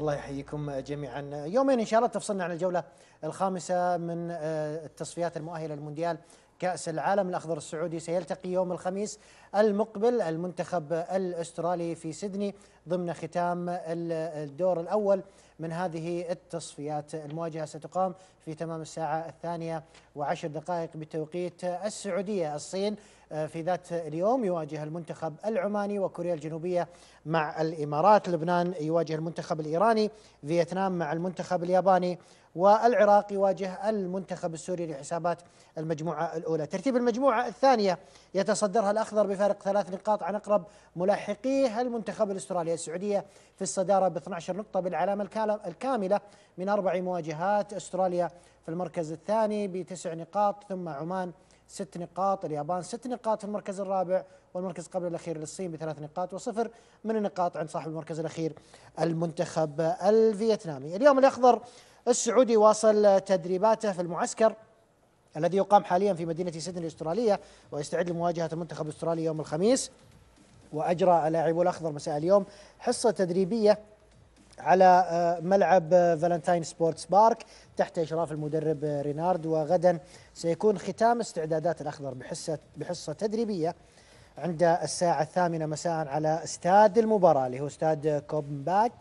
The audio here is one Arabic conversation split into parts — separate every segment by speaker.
Speaker 1: الله يحييكم جميعا يومين إن شاء الله تفصلنا عن الجولة الخامسة من آه، التصفيات المؤهلة للمونديال كأس العالم الأخضر السعودي سيلتقي يوم الخميس المقبل المنتخب الأسترالي في سيدني ضمن ختام الدور الأول من هذه التصفيات المواجهة ستقام في تمام الساعة الثانية وعشر دقائق بتوقيت السعودية الصين آه، في ذات اليوم يواجه المنتخب العماني وكوريا الجنوبية مع الإمارات لبنان يواجه المنتخب الإيراني فيتنام مع المنتخب الياباني والعراق يواجه المنتخب السوري لحسابات المجموعة الأولى ترتيب المجموعة الثانية يتصدرها الأخضر بفارق ثلاث نقاط عن أقرب ملاحقيه المنتخب الأسترالي السعودية في الصدارة ب 12 نقطة بالعلامة الكاملة من أربع مواجهات أستراليا في المركز الثاني بتسع نقاط ثم عمان ست نقاط اليابان ست نقاط في المركز الرابع والمركز قبل الأخير للصين بثلاث نقاط وصفر من النقاط عند صاحب المركز الأخير المنتخب الفيتنامي اليوم الأخضر السعودي واصل تدريباته في المعسكر الذي يقام حاليا في مدينة سيدني الأسترالية ويستعد لمواجهة المنتخب الأسترالي يوم الخميس وأجرى اللاعب الأخضر مساء اليوم حصة تدريبية على آه، ملعب فالنتاين سبورتس بارك تحت إشراف المدرب آه، رينارد وغدا سيكون ختام استعدادات الأخضر بحصة, بحصة تدريبية عند الساعة الثامنة مساء على استاد المباراة اللي هو استاد كوبنباك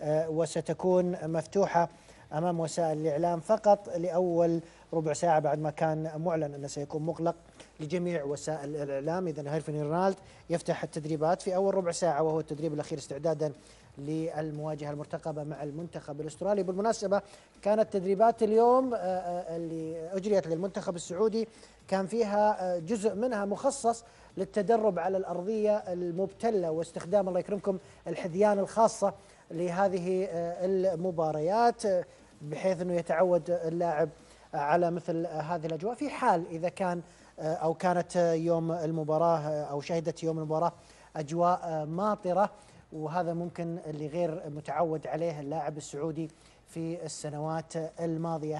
Speaker 1: آه، وستكون مفتوحة أمام وسائل الإعلام فقط لأول ربع ساعة بعد ما كان معلن أنه سيكون مغلق لجميع وسائل الإعلام إذا هيرفين رونالد يفتح التدريبات في أول ربع ساعة وهو التدريب الأخير استعدادا للمواجهة المرتقبة مع المنتخب الأسترالي بالمناسبة كانت تدريبات اليوم آه، آه، اللي أجريت للمنتخب السعودي كان فيها آه، جزء منها مخصص للتدرب على الأرضية المبتلة واستخدام الله يكرمكم الحذيان الخاصة لهذه المباريات بحيث أنه يتعود اللاعب على مثل هذه الأجواء في حال إذا كان آه، أو كانت آه، يوم المباراة آه، أو شهدت يوم المباراة أجواء ماطرة وهذا ممكن اللي غير متعود عليه اللاعب السعودي في السنوات الماضية